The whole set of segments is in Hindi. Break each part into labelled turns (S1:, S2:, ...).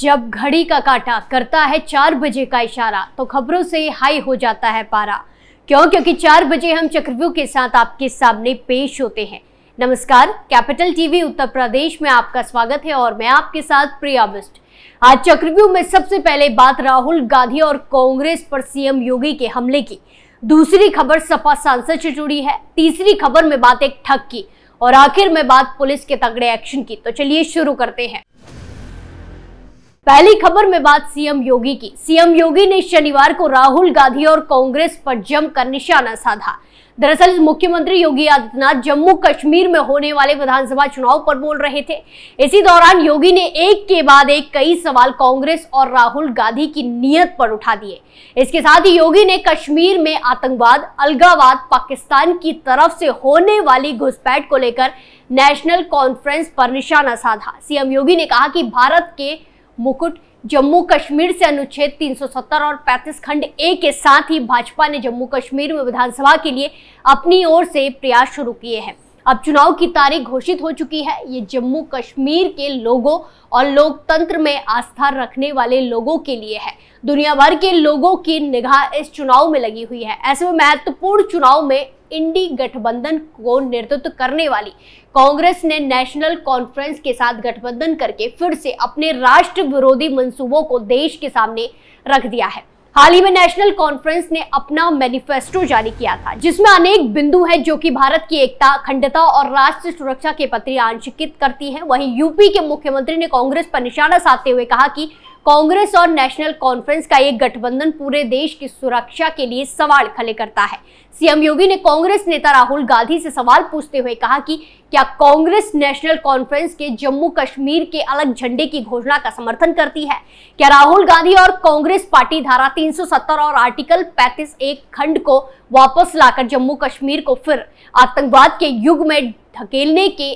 S1: जब घड़ी का काटा करता है चार बजे का इशारा तो खबरों से हाई हो जाता है पारा क्यों क्योंकि चार बजे हम चक्रव्यूह के साथ आपके सामने पेश होते हैं नमस्कार कैपिटल टीवी उत्तर प्रदेश में आपका स्वागत है और मैं आपके साथ प्रिया बिस्ट आज चक्रव्यूह में सबसे पहले बात राहुल गांधी और कांग्रेस पर सीएम योगी के हमले की दूसरी खबर सपा सांसद से जुड़ी है तीसरी खबर में बात एक ठग की और आखिर में बात पुलिस के तगड़े एक्शन की तो चलिए शुरू करते हैं पहली खबर में बात सीएम योगी की सीएम योगी ने शनिवार को राहुल गांधी और कांग्रेस पर जमकर निशाना साधा दरअसल मुख्यमंत्री योगी आदित्यनाथ जम्मू कश्मीर में होने वाले विधानसभा चुनाव पर बोल रहे थे इसी दौरान योगी ने एक के बाद एक कई सवाल कांग्रेस और राहुल गांधी की नीयत पर उठा दिए इसके साथ ही योगी ने कश्मीर में आतंकवाद अलगावाद पाकिस्तान की तरफ से होने वाली घुसपैठ को लेकर नेशनल कॉन्फ्रेंस पर निशाना साधा सीएम योगी ने कहा कि भारत के मुकुट जम्मू कश्मीर से अनुच्छेद 370 और 35 खंड ए के साथ ही भाजपा ने जम्मू कश्मीर में विधानसभा के लिए अपनी ओर से प्रयास शुरू किए हैं अब चुनाव की तारीख घोषित हो चुकी है ये जम्मू कश्मीर के लोगों और लोकतंत्र में आस्था रखने वाले लोगों के लिए है दुनिया भर के लोगों की निगाह इस चुनाव में लगी हुई है ऐसे में महत्वपूर्ण चुनाव में इंडी गठबंधन को नेतृत्व करने वाली कांग्रेस ने नेशनल कॉन्फ्रेंस के साथ गठबंधन करके फिर से अपने राष्ट्र विरोधी मंसूबों को देश के सामने रख दिया है हाल ही में नेशनल कॉन्फ्रेंस ने अपना मैनिफेस्टो जारी किया था जिसमें अनेक बिंदु हैं जो कि भारत की एकता अखंडता और राष्ट्र सुरक्षा के पत्र आंशिकित करती हैं वहीं यूपी के मुख्यमंत्री ने कांग्रेस पर निशाना साधते हुए कहा कि कांग्रेस और नेशनल कॉन्फ्रेंस का ये गठबंधन पूरे देश की सुरक्षा के लिए सवाल खड़े करता है सीएम योगी ने कांग्रेस नेता राहुल गांधी से सवाल पूछते हुए कहा कि क्या कांग्रेस नेशनल कॉन्फ्रेंस के जम्मू कश्मीर के अलग झंडे की घोषणा का समर्थन करती है क्या राहुल गांधी और कांग्रेस पार्टी धारा 370 और आर्टिकल 35 एक खंड को वापस लाकर जम्मू कश्मीर को फिर आतंकवाद के युग में ढकेलने के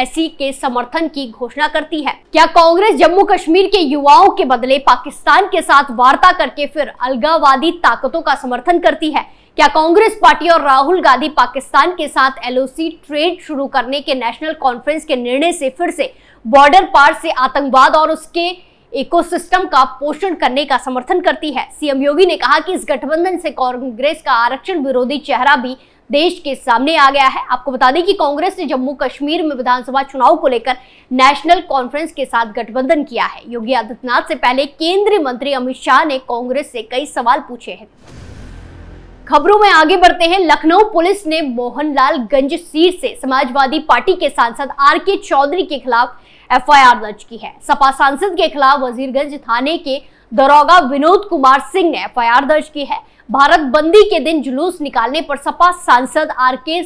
S1: एसी के समर्थन की घोषणा करती है क्या कांग्रेस जम्मू कश्मीर के युवाओं के बदले पाकिस्तान के साथ वार्ता करके फिर अलगावादी ताकतों का समर्थन करती है क्या कांग्रेस पार्टी और राहुल गांधी पाकिस्तान के साथ एलओसी ट्रेड शुरू करने के नेशनल कॉन्फ्रेंस के निर्णय से फिर से बॉर्डर पार से आतंकवाद और उसके इकोसिस्टम का पोषण करने का समर्थन करती है सीएम योगी ने कहा कि इस गठबंधन से कांग्रेस का आरक्षण विरोधी चेहरा भी देश के सामने आ गया है आपको बता दें कि कांग्रेस ने जम्मू कश्मीर में विधानसभा चुनाव को लेकर नेशनल कॉन्फ्रेंस के साथ गठबंधन किया है योगी आदित्यनाथ से पहले केंद्रीय मंत्री अमित शाह ने कांग्रेस से कई सवाल पूछे हैं खबरों में आगे बढ़ते हैं लखनऊ पुलिस ने मोहनलाल गंज सीट से समाजवादी पार्टी के सांसद आर के चौधरी के खिलाफ एफआईआर दर्ज की है सपा सांसद के खिलाफ वजीरगंज थाने के दरोगा विनोद कुमार सिंह ने एफआईआर दर्ज की है भारत बंदी के दिन जुलूस निकालने पर सपा सांसद आर के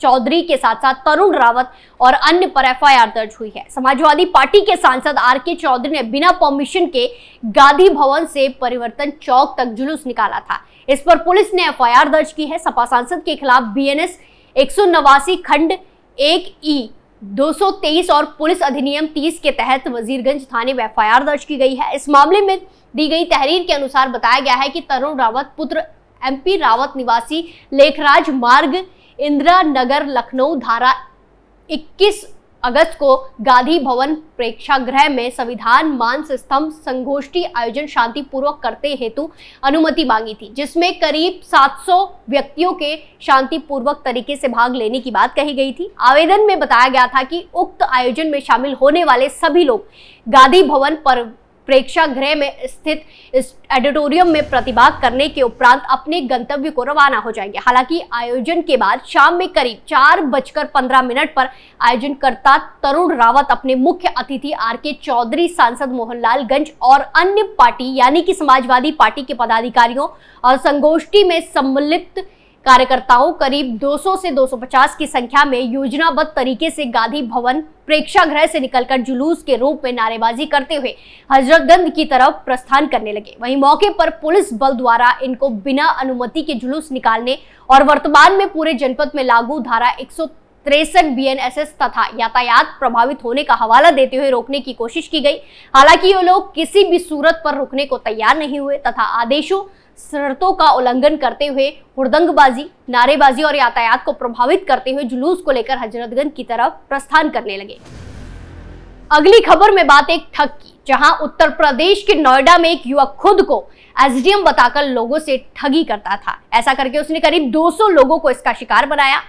S1: चौधरी के साथ साथ तरुण रावत और अन्य पर एफ दर्ज हुई है समाजवादी पार्टी के सांसद आर के चौधरी ने बिना परमिशन के गांधी भवन से परिवर्तन चौक तक जुलूस निकाला था इस पर पुलिस ने एफ दर्ज की है सपा सांसद के खिलाफ बी एक खंड एक ई 223 और पुलिस अधिनियम 30 के तहत वजीरगंज थाने में एफ दर्ज की गई है इस मामले में दी गई तहरीर के अनुसार बताया गया है कि तरुण रावत पुत्र एमपी रावत निवासी लेखराज मार्ग इंदिरा नगर लखनऊ धारा 21 अगस्त को गांधी भवन प्रेक्षागृह में संविधान मान स्तंभ संगोष्ठी आयोजन शांतिपूर्वक करते हेतु अनुमति मांगी थी जिसमें करीब 700 व्यक्तियों के शांतिपूर्वक तरीके से भाग लेने की बात कही गई थी आवेदन में बताया गया था कि उक्त आयोजन में शामिल होने वाले सभी लोग गांधी भवन पर प्रेक्षागृह में स्थित ऑडिटोरियम में प्रतिभाग करने के उपरांत अपने गंतव्य को रवाना हो जाएंगे हालांकि आयोजन के बाद शाम में करीब चार बजकर पंद्रह मिनट पर आयोजनकर्ता तरुण रावत अपने मुख्य अतिथि आर के चौधरी सांसद मोहनलाल गंज और अन्य पार्टी यानी कि समाजवादी पार्टी के पदाधिकारियों और संगोष्ठी में सम्मिलित कार्यकर्ताओं करीब 200 से 250 की संख्या में योजनाबद्ध तरीके से गांधी भवन प्रेक्षागृह से निकलकर जुलूस के रूप में नारेबाजी करते हुए हजरतगंज की तरफ प्रस्थान करने लगे वहीं मौके पर पुलिस बल द्वारा इनको बिना अनुमति के जुलूस निकालने और वर्तमान में पूरे जनपद में लागू धारा एक तिरसठ बीएनएसएस तथा यातायात प्रभावित होने का हवाला देते हुए रोकने की कोशिश की गई हालांकि ये लोग किसी भी सूरत पर रुकने को तैयार नहीं हुए तथा आदेशों शर्तों का उल्लंघन करते हुए हुड़दंगबाजी नारेबाजी और यातायात को प्रभावित करते हुए जुलूस को लेकर हजरतगंज की तरफ प्रस्थान करने लगे अगली खबर में बात एक ठग की जहां उत्तर प्रदेश के नोएडा में एक युवक खुद को एसडीएम बताकर लोगों से ठगी करता था ऐसा करके उसने करीब 200 लोगों को इसका शिकार बनाया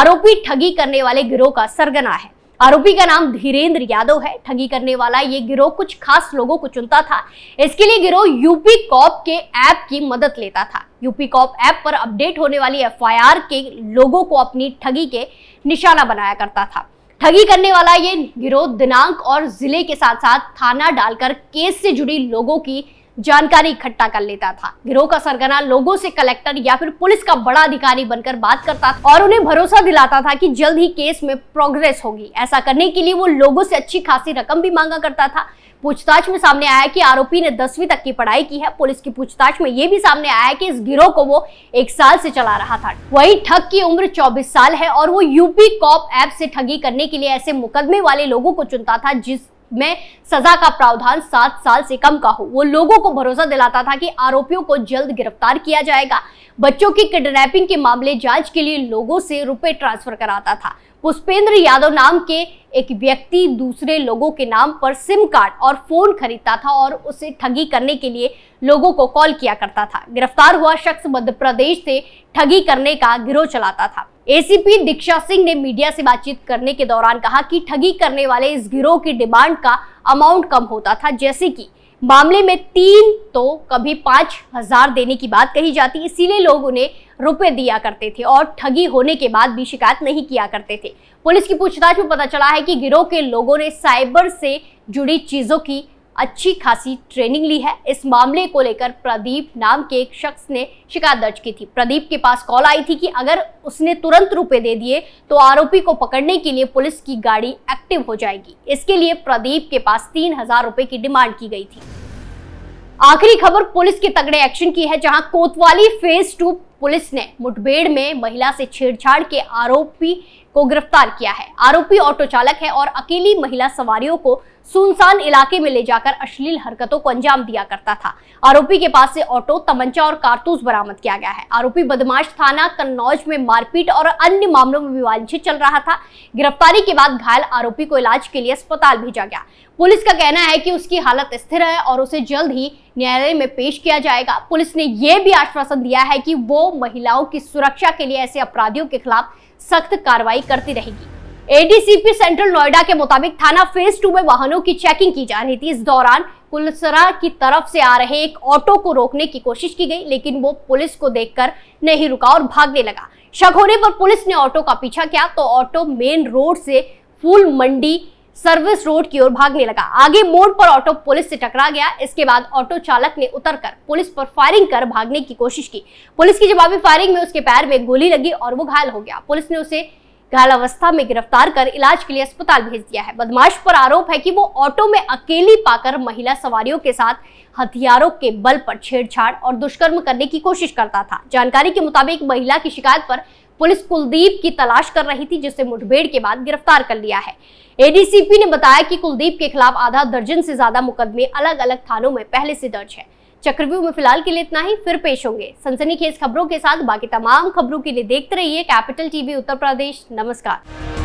S1: आरोपी ठगी करने वाले गिरोह का सरगना है आरोपी का नाम धीरेन्द्र यादव है ठगी करने वाला ये गिरोह कुछ खास लोगों को चुनता था इसके लिए गिरोह यूपी कॉप के ऐप की मदद लेता था यूपी कॉप ऐप पर अपडेट होने वाली एफआईआर के लोगों को अपनी ठगी के निशाना बनाया करता था ठगी करने वाला ये गिरोह दिनांक और जिले के साथ साथ थाना डालकर केस से जुड़ी लोगों की जानकारी इकट्ठा कर लेता था गिरोह का सरगना लोगों से कलेक्टर या फिर पुलिस का बड़ा अधिकारी बनकर बात करता था और उन्हें भरोसा दिलाता था कि जल्द ही केस में प्रोग्रेस होगी ऐसा करने के लिए वो लोगों से अच्छी खासी रकम भी मांगा करता था पूछताछ में सामने आया कि आरोपी ने दसवीं तक की पढ़ाई की है पुलिस की पूछताछ में यह भी सामने आया कि इस गिरोह को वो एक साल से चला रहा था वही ठग की उम्र 24 साल है और वो यूपी कॉप ऐप से ठगी करने के लिए ऐसे मुकदमे वाले लोगों को चुनता था जिस में सजा का प्रावधान सात साल से कम का हो वो लोगों को भरोसा दिलाता था कि आरोपियों को जल्द गिरफ्तार किया जाएगा बच्चों की किडनैपिंग के मामले जांच के लिए लोगों से रुपए ट्रांसफर कराता था पुष्पेंद्र यादव नाम के एक व्यक्ति दूसरे लोगों के नाम पर सिम कार्ड और फोन खरीदता था और उसे ठगी करने के लिए लोगों को कॉल किया करता था गिरफ्तार हुआ शख्स मध्य प्रदेश से ठगी करने का गिरोह चलाता था एसीपी दीक्षा सिंह ने मीडिया से बातचीत करने के दौरान कहा कि ठगी करने वाले इस गिरोह की डिमांड का अमाउंट कम होता था जैसे कि मामले में तीन तो कभी पांच हजार देने की बात कही जाती इसीलिए लोग उन्हें रुपए दिया करते थे और ठगी होने के बाद भी शिकायत नहीं किया करते थे पुलिस की पूछताछ में पता चला है कि गिरोह के लोगों ने साइबर से जुड़ी चीजों की अच्छी खासी ट्रेनिंग ली है इस मामले को लेकर प्रदीप नाम के एक शख्स ने शिकायत दर्ज की थी प्रदीप के पास कॉल आई थी कि अगर उसने तुरंत रुपए दे दिए तो आरोपी को पकड़ने के लिए पुलिस की गाड़ी एक्टिव हो जाएगी इसके लिए प्रदीप के पास तीन हजार रुपए की डिमांड की गई थी आखिरी खबर पुलिस के तगड़े एक्शन की है जहां कोतवाली फेज टू पुलिस ने मुठभेड़ में महिला से छेड़छाड़ के आरोपी को गिरफ्तार किया है आरोपी ऑटो चालक है और अकेली महिला सवारियों को सुनसान इलाके में ले जाकर अश्लील हरकतों को अंजाम दिया करता था आरोपी के पास से ऑटो तमंचा और कारतूस बरामद किया गया है आरोपी बदमाश थाना कन्नौज में मारपीट और अन्य मामलों में विवांशित चल रहा था गिरफ्तारी के बाद घायल आरोपी को इलाज के लिए अस्पताल भेजा गया पुलिस का कहना है कि उसकी हालत स्थिर है और उसे जल्द ही न्यायालय में पेश किया जाएगा पुलिस ने यह भी आश्वासन दिया है कि वो महिलाओं की सुरक्षा के लिए ऐसे अपराधियों के खिलाफ सख्त कार्रवाई करती रहेगी एडीसीपी सेंट्रल नोएडा के मुताबिक थाना फेज टू में वाहनों की चेकिंग की जा रही थी इस दौरान कुलसरा की तरफ से आ रहे एक ऑटो को रोकने की कोशिश की गई लेकिन वो पुलिस को देखकर नहीं रुका और भागने लगा शक होने पर पुलिस ने ऑटो का पीछा किया तो ऑटो मेन रोड से फूल मंडी सर्विस रोड की ओर भागने लगा आगे मोड़ पर ऑटो पुलिस से टकरा गया इसके बाद ऑटो चालक ने उतरकर पुलिस पर फायरिंग कर भागने की कोशिश की पुलिस की जवाबी फायरिंग में उसके पैर में गोली लगी और वो घायल हो गया पुलिस ने उसे घायल अवस्था में गिरफ्तार कर इलाज के लिए अस्पताल भेज दिया है बदमाश पर आरोप है कि वो ऑटो में अकेली पाकर महिला सवारियों के साथ हथियारों के बल पर छेड़छाड़ और दुष्कर्म करने की कोशिश करता था जानकारी के मुताबिक महिला की शिकायत पर पुलिस कुलदीप की तलाश कर रही थी जिसे मुठभेड़ के बाद गिरफ्तार कर लिया है एडीसीपी ने बताया कि कुलदीप के खिलाफ आधा दर्जन से ज्यादा मुकदमे अलग अलग थानों में पहले से दर्ज है चक्रव्यू में फिलहाल के लिए इतना ही फिर पेश होंगे सनसनीखेज खबरों के साथ बाकी तमाम खबरों के लिए देखते रहिए कैपिटल टीवी उत्तर प्रदेश नमस्कार